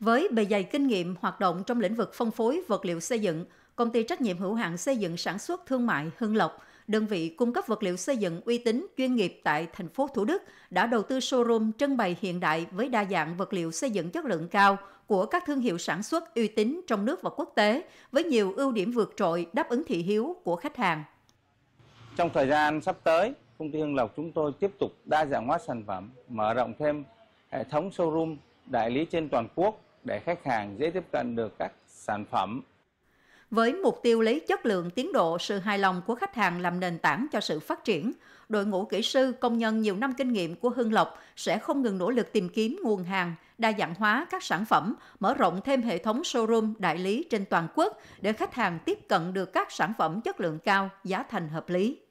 Với bề dày kinh nghiệm hoạt động trong lĩnh vực phân phối vật liệu xây dựng, công ty trách nhiệm hữu hạn xây dựng sản xuất thương mại Hưng Lộc, đơn vị cung cấp vật liệu xây dựng uy tín chuyên nghiệp tại thành phố Thủ Đức đã đầu tư showroom trưng bày hiện đại với đa dạng vật liệu xây dựng chất lượng cao của các thương hiệu sản xuất uy tín trong nước và quốc tế với nhiều ưu điểm vượt trội đáp ứng thị hiếu của khách hàng. Trong thời gian sắp tới, công ty Hưng Lộc chúng tôi tiếp tục đa dạng hóa sản phẩm, mở rộng thêm hệ thống showroom đại lý trên toàn quốc để khách hàng dễ tiếp cận được các sản phẩm. Với mục tiêu lấy chất lượng, tiến độ, sự hài lòng của khách hàng làm nền tảng cho sự phát triển, đội ngũ kỹ sư, công nhân nhiều năm kinh nghiệm của Hưng Lộc sẽ không ngừng nỗ lực tìm kiếm nguồn hàng, đa dạng hóa các sản phẩm, mở rộng thêm hệ thống showroom đại lý trên toàn quốc để khách hàng tiếp cận được các sản phẩm chất lượng cao, giá thành hợp lý.